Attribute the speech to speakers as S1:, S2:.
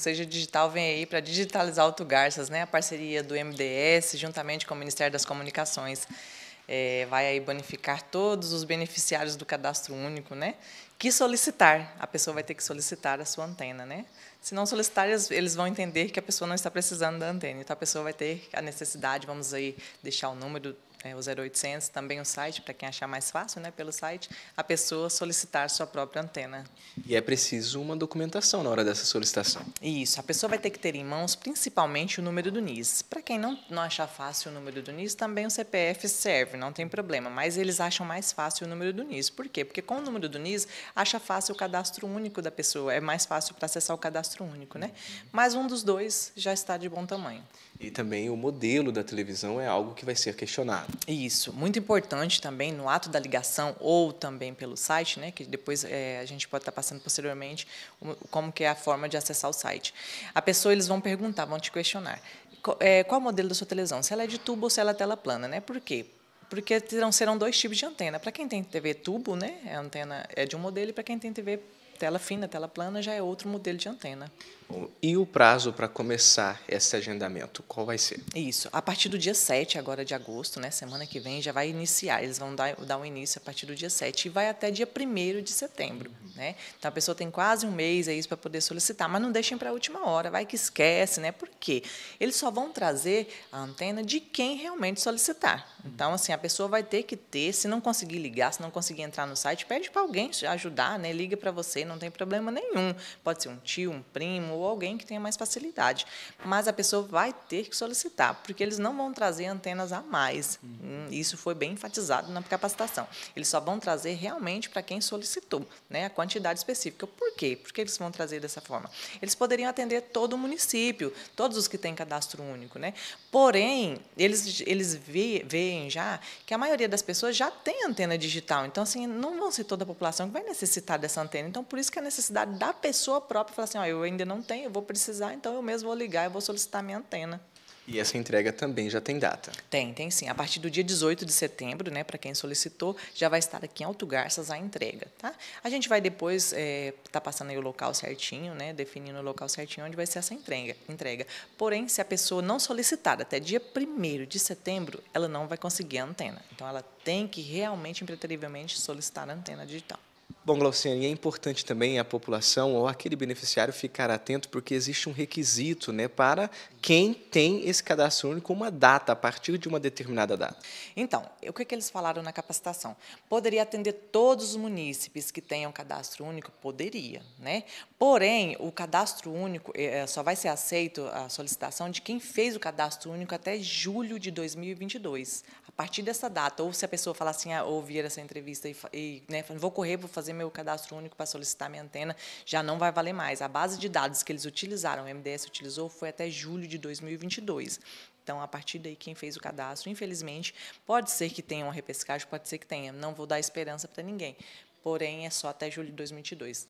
S1: Seja Digital vem aí para digitalizar Alto Garças, né? A parceria do MDS juntamente com o Ministério das Comunicações. É, vai aí bonificar todos os beneficiários do cadastro único, né? Que solicitar, a pessoa vai ter que solicitar a sua antena, né? Se não solicitar, eles vão entender que a pessoa não está precisando da antena, então a pessoa vai ter a necessidade, vamos aí deixar o número né, o 0800, também o site, para quem achar mais fácil, né, pelo site, a pessoa solicitar sua própria antena.
S2: E é preciso uma documentação na hora dessa solicitação.
S1: Isso, a pessoa vai ter que ter em mãos principalmente o número do NIS. Para quem não, não achar fácil o número do NIS, também o CPF serve, não tem problema, mas eles acham mais fácil o número do NIS. Por quê? Porque com o número do NIS, acha fácil o cadastro único da pessoa, é mais fácil para acessar o cadastro único, né? Mas um dos dois já está de bom tamanho.
S2: E também o modelo da televisão é algo que vai ser questionado.
S1: Isso, muito importante também no ato da ligação ou também pelo site, né, que depois é, a gente pode estar passando posteriormente como que é a forma de acessar o site. A pessoa, eles vão perguntar, vão te questionar, qual, é, eh, qual o modelo da sua televisão, se ela é de tubo ou se ela é tela plana, né? Por quê? Porque terão, serão dois tipos de antena. Para quem tem TV tubo, né, a antena é de um modelo, e para quem tem TV Tela fina, tela plana já é outro modelo de antena.
S2: Bom, e o prazo para começar esse agendamento, qual vai ser? Isso,
S1: a partir do dia 7 agora de agosto, né, semana que vem, já vai iniciar, eles vão dar, dar um início a partir do dia 7 e vai até dia 1 de setembro. Né? Então a pessoa tem quase um mês aí para poder solicitar, mas não deixem para a última hora, vai que esquece, né? Por quê? Eles só vão trazer a antena de quem realmente solicitar. Então, assim, a pessoa vai ter que ter, se não conseguir ligar, se não conseguir entrar no site, pede para alguém ajudar, né? Liga para você, fazer, não tem problema nenhum. Pode ser um tio, um primo ou alguém que tenha mais facilidade. Mas a pessoa vai ter que solicitar, porque eles não vão trazer antenas a mais. Hum. Isso foi bem enfatizado na capacitação. Eles só vão trazer realmente para quem solicitou, né, a quantidade específica. Por quê? Por que eles vão trazer dessa forma? Eles poderiam atender todo o município, todos os que têm cadastro único, né? Porém, eles eles veem já que a maioria das pessoas já tem antena digital. Então assim, não vão ser toda a população que vai necessitar dessa antena. Então, por isso que a necessidade da pessoa própria falar assim, eu ainda não tenho, eu vou precisar, então eu mesmo vou ligar, eu vou solicitar minha antena.
S2: E essa entrega também já tem data?
S1: Tem, tem sim. A partir do dia 18 de setembro, né, para quem solicitou, já vai estar aqui em Alto Garças a entrega. Tá? A gente vai depois estar eh, é, tá passando aí o local certinho, né, definindo o local certinho onde vai ser essa entrega. entrega. Porém, se a pessoa não solicitar até dia 1 de setembro, ela não vai conseguir a antena. Então, ela tem que realmente, impreterivelmente, solicitar a antena digital.
S2: Bom, Glauciane, é importante também a população ou aquele beneficiário ficar atento, porque existe um requisito né, para quem tem esse cadastro único, uma data, a partir de uma determinada data. Então,
S1: o que, é que eles falaram na capacitação? Poderia atender todos os munícipes que tenham cadastro único? Poderia, né? Porém, o cadastro único é, só vai ser aceito a solicitação de quem fez o cadastro único até julho de 2022 partir dessa data, ou se a pessoa falar assim, ah, ouvir essa entrevista e, e né, vou correr, vou fazer meu cadastro único para solicitar minha antena, já não vai valer mais. A base de dados que eles utilizaram, o MDS utilizou, foi até julho de 2022. Então, a partir daí, quem fez o cadastro, infelizmente, pode ser que tenha uma repescagem, pode ser que tenha. Não vou dar esperança para ninguém. Porém, é só até julho de 2022.